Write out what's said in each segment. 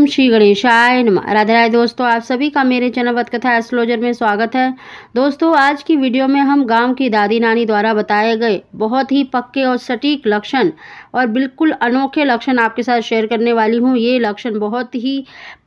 ओम श्री गणेशाय नम राधे राय दोस्तों आप सभी का मेरे चैनल बतकथा एस्ट्रोलॉजर में स्वागत है दोस्तों आज की वीडियो में हम गांव की दादी नानी द्वारा बताए गए बहुत ही पक्के और सटीक लक्षण और बिल्कुल अनोखे लक्षण आपके साथ शेयर करने वाली हूँ ये लक्षण बहुत ही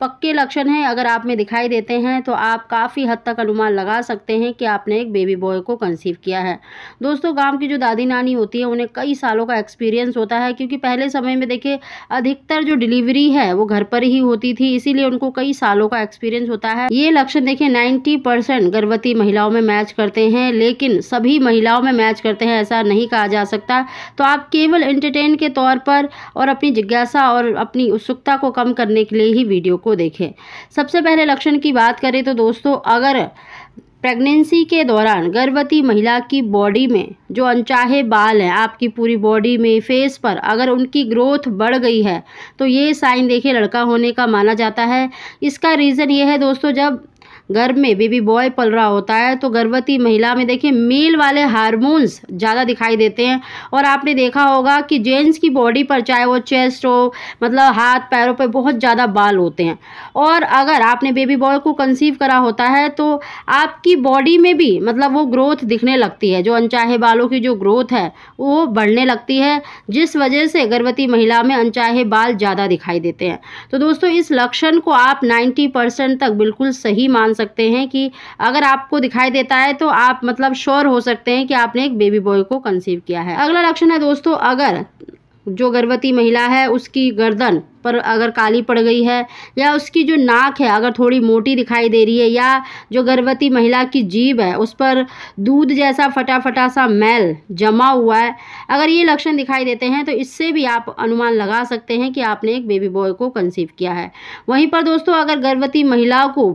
पक्के लक्षण हैं अगर आप में दिखाई देते हैं तो आप काफ़ी हद तक अनुमान लगा सकते हैं कि आपने एक बेबी बॉय को कंसीव किया है दोस्तों गाँव की जो दादी नानी होती है उन्हें कई सालों का एक्सपीरियंस होता है क्योंकि पहले समय में देखिए अधिकतर जो डिलीवरी है वो घर पर ही नहीं होती थी इसीलिए उनको कई सालों का एक्सपीरियंस होता है ये लक्षण देखिए 90 परसेंट गर्भवती महिलाओं में मैच करते हैं लेकिन सभी महिलाओं में मैच करते हैं ऐसा नहीं कहा जा सकता तो आप केवल एंटरटेन के तौर पर और अपनी जिज्ञासा और अपनी उत्सुकता को कम करने के लिए ही वीडियो को देखें सबसे पहले लक्षण की बात करें तो दोस्तों अगर प्रेगनेंसी के दौरान गर्भवती महिला की बॉडी में जो अनचाहे बाल हैं आपकी पूरी बॉडी में फेस पर अगर उनकी ग्रोथ बढ़ गई है तो ये साइन देखिए लड़का होने का माना जाता है इसका रीज़न ये है दोस्तों जब गर्भ में बेबी बॉय पल रहा होता है तो गर्भवती महिला में देखिए मेल वाले हारमोन्स ज़्यादा दिखाई देते हैं और आपने देखा होगा कि जेंट्स की बॉडी पर चाहे वो चेस्ट हो मतलब हाथ पैरों पर बहुत ज़्यादा बाल होते हैं और अगर आपने बेबी बॉय को कंसीव करा होता है तो आपकी बॉडी में भी मतलब वो ग्रोथ दिखने लगती है जो अनचाहे बालों की जो ग्रोथ है वो बढ़ने लगती है जिस वजह से गर्भवती महिला में अनचाहे बाल ज़्यादा दिखाई देते हैं तो दोस्तों इस लक्षण को आप नाइन्टी परसेंट तक बिल्कुल सही मान सकते हैं कि अगर आपको दिखाई देता है तो आप मतलब श्योर हो सकते हैं कि आपने एक बेबी बॉय को कंसीव किया है अगला लक्षण है दोस्तों अगर जो गर्भवती महिला है उसकी गर्दन पर अगर काली पड़ गई है या उसकी जो नाक है अगर थोड़ी मोटी दिखाई दे रही है या जो गर्भवती महिला की जीभ है उस पर दूध जैसा फटाफटा सा मैल जमा हुआ है अगर ये लक्षण दिखाई देते हैं तो इससे भी आप अनुमान लगा सकते हैं कि आपने एक बेबी बॉय को कंसीव किया है वहीं पर दोस्तों अगर गर्भवती महिला को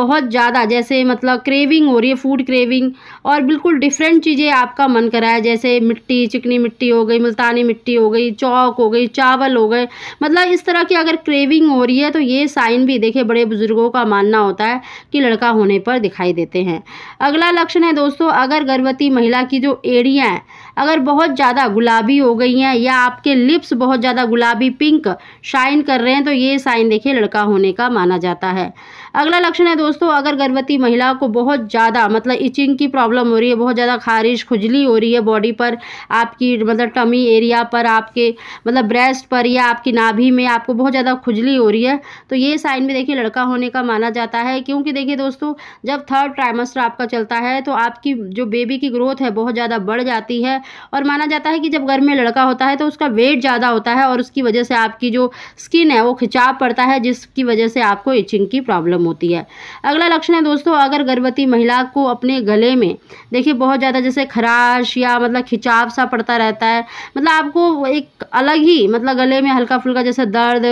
बहुत ज़्यादा जैसे मतलब क्रेविंग हो रही है फूड क्रेविंग और बिल्कुल डिफरेंट चीज़ें आपका मन करा है जैसे मिट्टी चिकनी मिट्टी हो गई मुल्तानी मिट्टी हो गई चौक हो गई चावल हो गए मतलब इस तरह की अगर क्रेविंग हो रही है तो ये साइन भी देखे बड़े बुजुर्गों का मानना होता है कि लड़का होने पर दिखाई देते हैं अगला लक्षण है दोस्तों अगर गर्भवती महिला की जो एड़ियाँ हैं अगर बहुत ज़्यादा गुलाबी हो गई हैं या आपके लिप्स बहुत ज़्यादा गुलाबी पिंक शाइन कर रहे हैं तो ये साइन देखे लड़का होने का माना जाता है अगला लक्षण है दोस्तों अगर गर्भवती महिला को बहुत ज़्यादा मतलब इचिंग की प्रॉब्लम हो रही है बहुत ज़्यादा खारिश खुजली हो रही है बॉडी पर आपकी मतलब टमी एरिया पर आपके मतलब ब्रेस्ट पर या आपकी नाभी में आपको बहुत ज़्यादा खुजली हो रही है तो ये साइन भी देखिए लड़का होने का माना जाता है क्योंकि देखिए दोस्तों जब थर्ड ट्राइमेस्टर आपका चलता है तो आपकी जो बेबी की ग्रोथ है बहुत ज़्यादा बढ़ जाती है और माना जाता है कि जब घर में लड़का होता है तो उसका वेट ज़्यादा होता है और उसकी वजह से आपकी जो स्किन है वो खिंचाव पड़ता है जिसकी वजह से आपको इचिंग की प्रॉब्लम होती है अगला लक्षण है दोस्तों अगर गर्भवती महिला को अपने गले में देखिए बहुत ज़्यादा जैसे खराश या मतलब खिंचाव सा पड़ता रहता है मतलब आपको एक अलग ही मतलब गले में हल्का फुल्का जैसे दर्द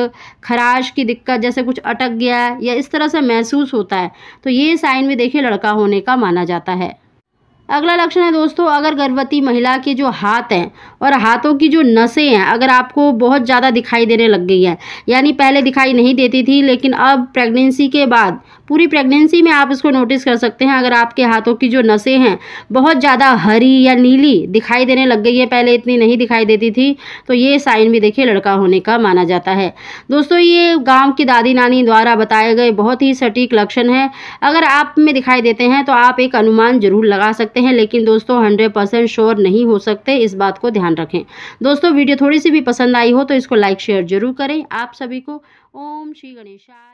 खराश की दिक्कत जैसे कुछ अटक गया है या इस तरह से महसूस होता है तो ये साइन भी देखिए लड़का होने का माना जाता है अगला लक्षण है दोस्तों अगर गर्भवती महिला के जो हाथ हैं और हाथों की जो नसें हैं अगर आपको बहुत ज़्यादा दिखाई देने लग गई है यानी पहले दिखाई नहीं देती थी लेकिन अब प्रेगनेंसी के बाद पूरी प्रेगनेंसी में आप इसको नोटिस कर सकते हैं अगर आपके हाथों की जो नसें हैं बहुत ज़्यादा हरी या नीली दिखाई देने लग गई है पहले इतनी नहीं दिखाई देती थी तो ये साइन भी देखिए लड़का होने का माना जाता है दोस्तों ये गाँव की दादी नानी द्वारा बताए गए बहुत ही सटीक लक्षण है अगर आप में दिखाई देते हैं तो आप एक अनुमान जरूर लगा सकते हैं लेकिन दोस्तों हंड्रेड परसेंट श्योर नहीं हो सकते इस बात को ध्यान रखें दोस्तों वीडियो थोड़ी सी भी पसंद आई हो तो इसको लाइक शेयर जरूर करें आप सभी को ओम श्री गणेशा